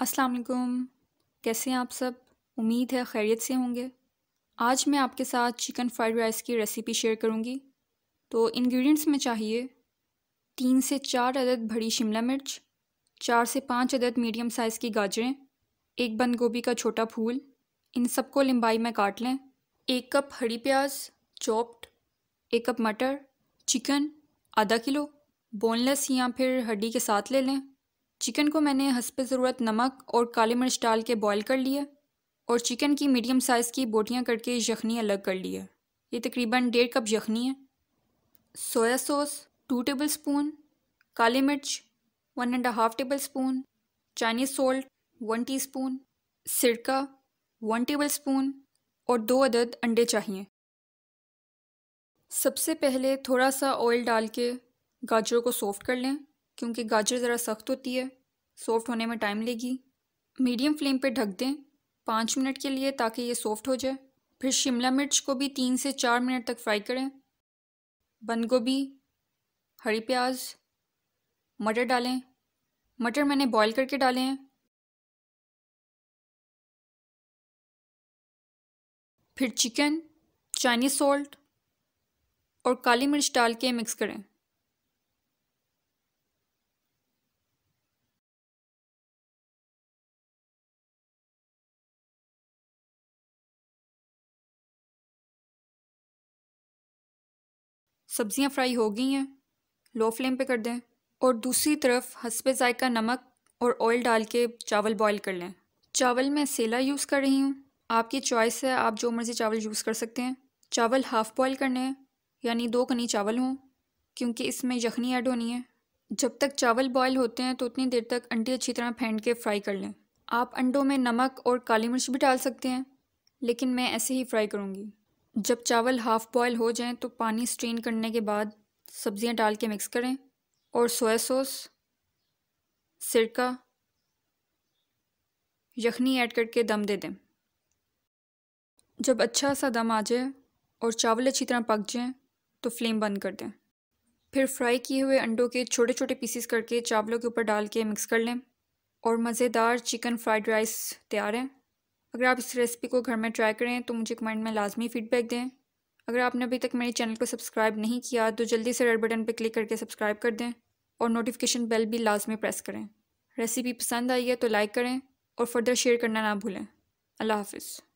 अस्सलाम वालेकुम कैसे हैं आप सब उम्मीद है खैरियत से होंगे आज मैं आपके साथ चिकन फ्राइड राइस की रेसिपी शेयर करूंगी तो इंग्रेडिएंट्स में चाहिए तीन से चार अदद भरी शिमला मिर्च चार से पाँच अदद मीडियम साइज़ की गाजरें एक बंद गोभी का छोटा फूल इन सबको लंबाई में काट लें एक कप हरी प्याज चॉप्ड एक कप मटर चिकन आधा किलो बोनलेस या फिर हड्डी के साथ ले लें चिकन को मैंने हंसप ज़रूरत नमक और काली मिर्च डाल के बॉईल कर लिया और चिकन की मीडियम साइज़ की बोटियाँ करके यखनी अलग कर लिया ये तकरीबन डेढ़ कप यखनी है soya sauce two tablespoon काली मिर्च one and half tablespoon Chinese salt one teaspoon सिरका वन टेबल स्पून और दो अदद अंडे चाहिए सबसे पहले थोड़ा सा ऑयल डाल के गाजरों को सॉफ्ट कर लें क्योंकि गाजर ज़रा सख्त होती है सॉफ्ट होने में टाइम लेगी मीडियम फ्लेम पे ढक दें पाँच मिनट के लिए ताकि ये सॉफ्ट हो जाए फिर शिमला मिर्च को भी तीन से चार मिनट तक फ्राई करें बंद गोभी हरी प्याज मटर डालें मटर मैंने बॉईल करके डाले हैं फिर चिकन चाइनीज़ सॉल्ट और काली मिर्च डाल के मिक्स करें सब्ज़ियाँ फ्राई हो गई हैं लो फ्लेम पे कर दें और दूसरी तरफ हसब जायका नमक और ऑयल डाल के चावल बॉईल कर लें चावल मैं सेला यूज़ कर रही हूँ आपकी चॉइस है आप जो मर्ज़ी चावल यूज़ कर सकते हैं चावल हाफ़ बॉयल करने हैं यानी दो कनी चावल हों क्योंकि इसमें यखनी ऐड होनी है जब तक चावल बॉयल होते हैं तो उतनी देर तक अंडे अच्छी तरह फेंट के फ्राई कर लें आप अंडों में नमक और काली मिर्च भी डाल सकते हैं लेकिन मैं ऐसे ही फ्राई करूँगी जब चावल हाफ़ बॉयल हो जाएं तो पानी स्ट्रेन करने के बाद सब्ज़ियाँ डाल के मिक्स करें और सोया सॉस सिरका यखनी ऐड करके दम दे दें जब अच्छा सा दम आ जाए और चावल अच्छी तरह पक जाएं तो फ्लेम बंद कर दें फिर फ्राई किए हुए अंडों के छोटे छोटे पीसीस करके चावलों के ऊपर डाल के मिक्स कर लें और मज़ेदार चिकन फ्राइड राइस तैयार है अगर आप इस रेसिपी को घर में ट्राई करें तो मुझे कमेंट में लाजमी फ़ीडबैक दें अगर आपने अभी तक मेरे चैनल को सब्सक्राइब नहीं किया तो जल्दी से रेड बटन पर क्लिक करके सब्सक्राइब कर दें और नोटिफिकेशन बेल भी लाजमी प्रेस करें रेसिपी पसंद आई है तो लाइक करें और फर्दर शेयर करना ना भूलें अल्लाह हाफिज़